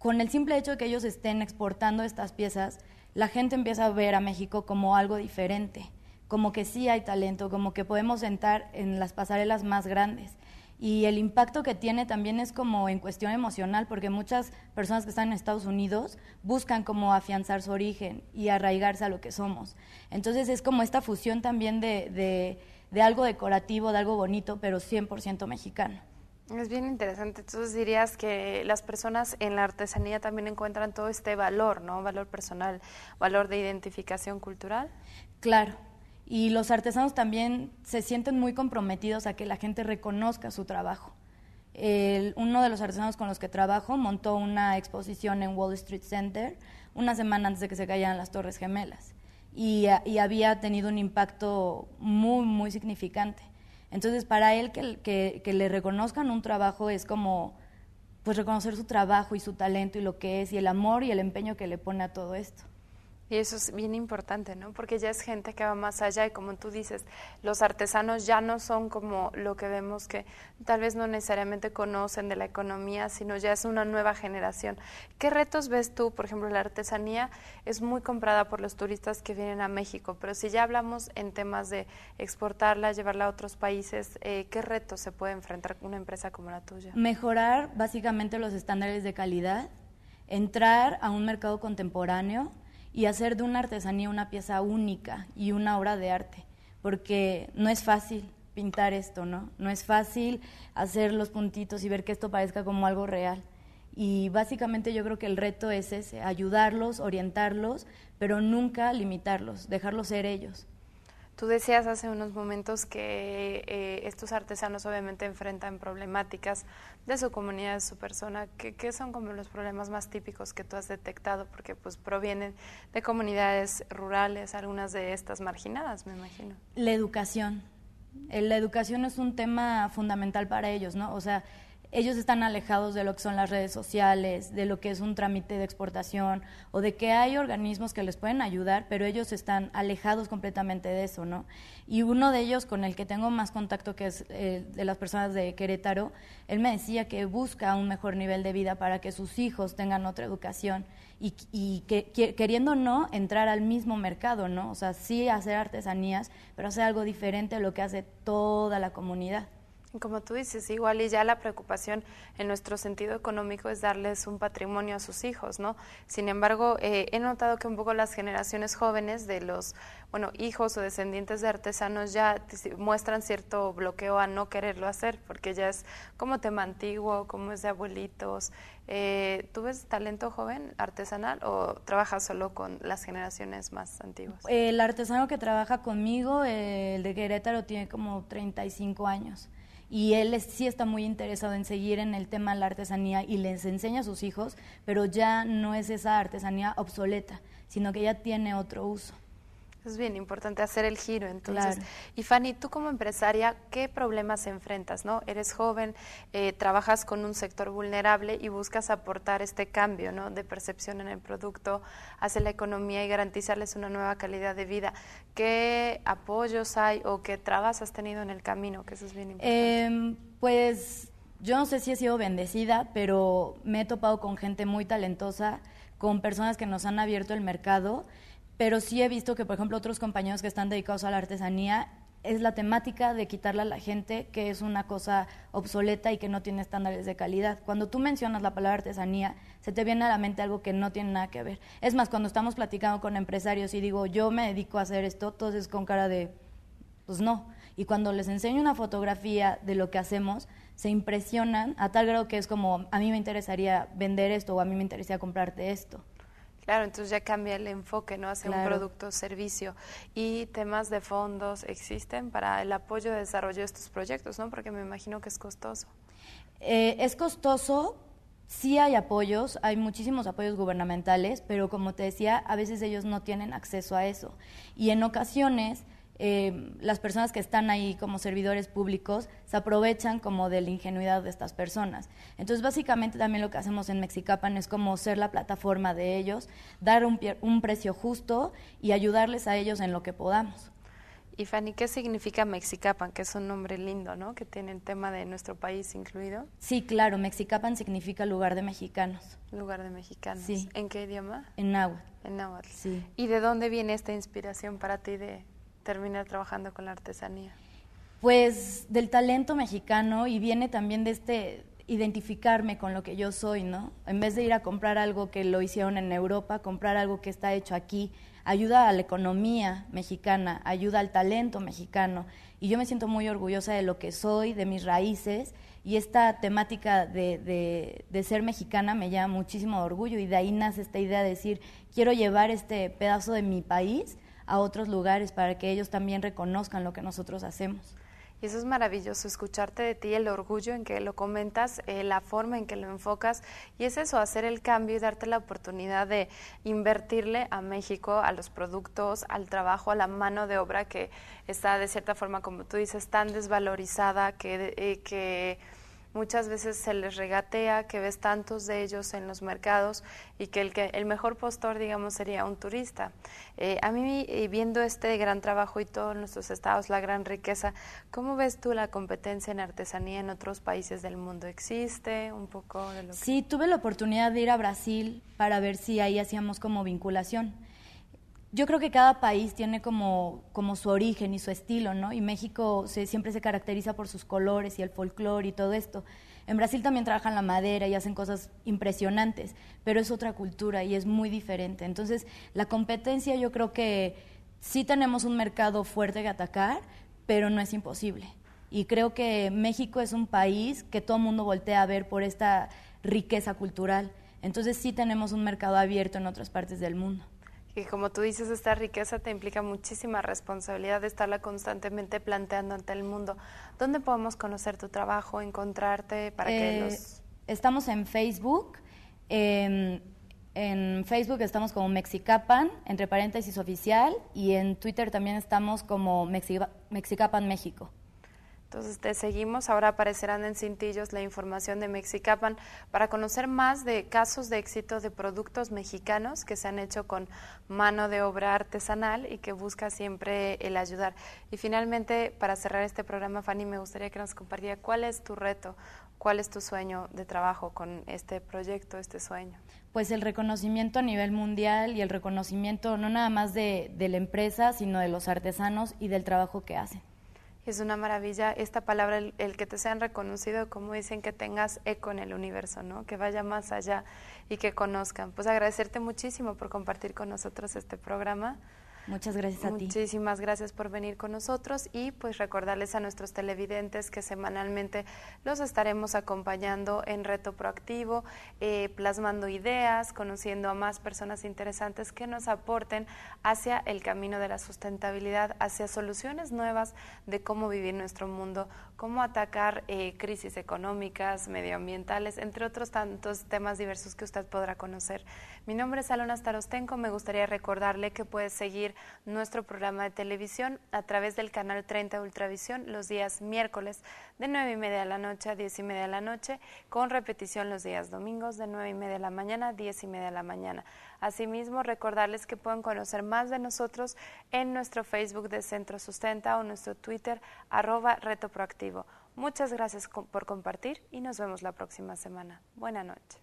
con el simple hecho de que ellos estén exportando estas piezas, la gente empieza a ver a México como algo diferente como que sí hay talento, como que podemos sentar en las pasarelas más grandes. Y el impacto que tiene también es como en cuestión emocional, porque muchas personas que están en Estados Unidos buscan como afianzar su origen y arraigarse a lo que somos. Entonces es como esta fusión también de, de, de algo decorativo, de algo bonito, pero 100% mexicano. Es bien interesante. Entonces dirías que las personas en la artesanía también encuentran todo este valor, ¿no? Valor personal, valor de identificación cultural. Claro, y los artesanos también se sienten muy comprometidos a que la gente reconozca su trabajo. uno de los artesanos con los que trabajo montó una exposición en Wall Street Center una semana antes de que se cayeran las Torres Gemelas y, había tenido un impacto muy, muy significante. Entonces, para él que, que, le reconozcan un trabajo es como pues reconocer su trabajo y su talento y lo que es y el amor y el empeño que le pone a todo esto. Y eso es bien importante, ¿no? Porque ya es gente que va más allá y como tú dices, los artesanos ya no son como lo que vemos que tal vez no necesariamente conocen de la economía, sino ya es una nueva generación. ¿Qué retos ves tú? Por ejemplo, la artesanía es muy comprada por los turistas que vienen a México, pero si ya hablamos en temas de exportarla, llevarla a otros países, eh, ¿qué retos se puede enfrentar una empresa como la tuya? Mejorar básicamente los estándares de calidad, entrar a un mercado contemporáneo, y hacer de una artesanía una pieza única y una obra de arte, porque no es fácil pintar esto, ¿no? No es fácil hacer los puntitos y ver que esto parezca como algo real. Y básicamente yo creo que el reto es ese, ayudarlos, orientarlos, pero nunca limitarlos, dejarlos ser ellos. Tú decías hace unos momentos que eh, estos artesanos obviamente enfrentan problemáticas de su comunidad, de su persona. ¿Qué, son como los problemas más típicos que tú has detectado? Porque pues provienen de comunidades rurales, algunas de estas marginadas, me imagino. La educación. La educación es un tema fundamental para ellos, ¿no? O sea, ellos están alejados de lo que son las redes sociales, de lo que es un trámite de exportación o de que hay organismos que les pueden ayudar, pero ellos están alejados completamente de eso, ¿no? Y uno de ellos con el que tengo más contacto, que es eh, de las personas de Querétaro, él me decía que busca un mejor nivel de vida para que sus hijos tengan otra educación y, que, queriendo no entrar al mismo mercado, ¿no? O sea, sí hacer artesanías, pero hacer algo diferente a lo que hace toda la comunidad. Como tú dices, igual y ya la preocupación en nuestro sentido económico es darles un patrimonio a sus hijos, ¿no? Sin embargo, eh, he notado que un poco las generaciones jóvenes de los, bueno, hijos o descendientes de artesanos ya muestran cierto bloqueo a no quererlo hacer, porque ya es como tema antiguo, como es de abuelitos. Eh, ¿Tú ves talento joven artesanal o trabajas solo con las generaciones más antiguas? El artesano que trabaja conmigo, el de Querétaro, tiene como 35 años y él sí está muy interesado en seguir en el tema de la artesanía y les enseña a sus hijos, pero ya no es esa artesanía obsoleta, sino que ya tiene otro uso. Es bien importante hacer el giro, entonces. Y Fanny, tú como empresaria, ¿qué problemas enfrentas? ¿no? Eres joven, eh, trabajas con un sector vulnerable y buscas aportar este cambio ¿no? de percepción en el producto hacia la economía y garantizarles una nueva calidad de vida. ¿Qué apoyos hay o qué trabas has tenido en el camino? Que eso es bien importante. Em, pues yo no sé si he sido bendecida, pero me he topado con gente muy talentosa, con personas que nos han abierto el mercado pero sí he visto que, por ejemplo, otros compañeros que están dedicados a la artesanía es la temática de quitarle a la gente que es una cosa obsoleta y que no tiene estándares de calidad. Cuando tú mencionas la palabra artesanía, se te viene a la mente algo que no tiene nada que ver. Es más, cuando estamos platicando con empresarios y digo, yo me dedico a hacer esto, todos es con cara de, pues no. Y cuando les enseño una fotografía de lo que hacemos, se impresionan a tal grado que es como, a mí me interesaría vender esto o a mí me interesaría comprarte esto. Claro, entonces ya cambia el enfoque, ¿no? Hacia un producto servicio. ¿Y temas de fondos existen para el apoyo de desarrollo de estos proyectos, ¿no? Porque me imagino que es costoso. Eh, es costoso, sí hay apoyos, hay muchísimos apoyos gubernamentales, pero como te decía, a veces ellos no tienen acceso a eso. Y en ocasiones Em, las personas que están ahí como servidores públicos se aprovechan como de la ingenuidad de estas personas. Entonces, básicamente también lo que hacemos en Mexicapan es como ser la plataforma de ellos, dar un, un precio justo y ayudarles a ellos en lo que podamos. Y Fanny, ¿qué significa Mexicapan? Que es un nombre lindo, ¿no? Que tiene el tema de nuestro país incluido. Sí, claro, Mexicapan significa lugar de mexicanos. Lugar de mexicanos. Sí. ¿En qué idioma? En náhuatl. En náhuatl. Sí. ¿Y de dónde viene esta inspiración para ti de, terminar trabajando con la artesanía? Pues del talento mexicano y viene también de este identificarme con lo que yo soy, ¿no? En vez de ir a comprar algo que lo hicieron en Europa, comprar algo que está hecho aquí, ayuda a la economía mexicana, ayuda al talento mexicano. Y yo me siento muy orgullosa de lo que soy, de mis raíces, y esta temática de, de ser mexicana me llama muchísimo orgullo y de ahí nace esta idea de decir, quiero llevar este pedazo de mi país a otros lugares para que ellos también reconozcan lo que nosotros hacemos. Y eso es maravilloso, escucharte de ti, el orgullo en que lo comentas, eh, la forma en que lo enfocas. Y es eso, hacer el cambio y darte la oportunidad de invertirle a México, a los productos, al trabajo, a la mano de obra que está de cierta forma, como tú dices, tan desvalorizada que... Eh, que Muchas veces se les regatea que ves tantos de ellos en los mercados y que el, que, el mejor postor, digamos, sería un turista. Eh, a mí, eh, viendo este gran trabajo y todos nuestros estados, la gran riqueza, ¿cómo ves tú la competencia en artesanía en otros países del mundo? ¿Existe un poco de lo que... Sí, tuve la oportunidad de ir a Brasil para ver si ahí hacíamos como vinculación yo creo que cada país tiene como, su origen y su estilo, ¿no? Y México siempre se caracteriza por sus colores y el folclore y todo esto. En Brasil también trabajan la madera y hacen cosas impresionantes, pero es otra cultura y es muy diferente. Entonces, la competencia yo creo que sí tenemos un mercado fuerte que atacar, pero no es imposible. Y creo que México es un país que todo el mundo voltea a ver por esta riqueza cultural. Entonces sí tenemos un mercado abierto en otras partes del mundo. Y como tú dices, esta riqueza te implica muchísima responsabilidad de estarla constantemente planteando ante el mundo. ¿Dónde podemos conocer tu trabajo, encontrarte para que eh, Estamos en Facebook. Em, en Facebook estamos como Mexicapan, entre paréntesis oficial, y en Twitter también estamos como Mexicapan México. Entonces te seguimos, ahora aparecerán en cintillos la información de Mexicapan para conocer más de casos de éxito de productos mexicanos que se han hecho con mano de obra artesanal y que busca siempre el ayudar. Y finalmente, para cerrar este programa, Fanny, me gustaría que nos compartiera cuál es tu reto, cuál es tu sueño de trabajo con este proyecto, este sueño pues el reconocimiento a nivel mundial y el reconocimiento no nada más de, de, la empresa, sino de los artesanos y del trabajo que hacen. Es una maravilla esta palabra, el, que te sean reconocido, como dicen, que tengas eco en el universo, ¿no? Que vaya más allá y que conozcan. Pues agradecerte muchísimo por compartir con nosotros este programa. Muchas gracias a Muchísimas ti. Muchísimas gracias por venir con nosotros y pues recordarles a nuestros televidentes que semanalmente los estaremos acompañando en Reto Proactivo, eh, plasmando ideas, conociendo a más personas interesantes que nos aporten hacia el camino de la sustentabilidad, hacia soluciones nuevas de cómo vivir nuestro mundo cómo atacar eh, crisis económicas, medioambientales, entre otros tantos temas diversos que usted podrá conocer. Mi nombre es Alona Starostenko, me gustaría recordarle que puede seguir nuestro programa de televisión a través del canal 30 Ultravisión los días miércoles de 9 y media de la noche a 10 y media de la noche, con repetición los días domingos de 9 y media de la mañana a 10 y media de la mañana. Asimismo, recordarles que pueden conocer más de nosotros en nuestro Facebook de Centro Sustenta o nuestro Twitter arroba Reto Proactivo. Muchas gracias por compartir y nos vemos la próxima semana. Buena noche.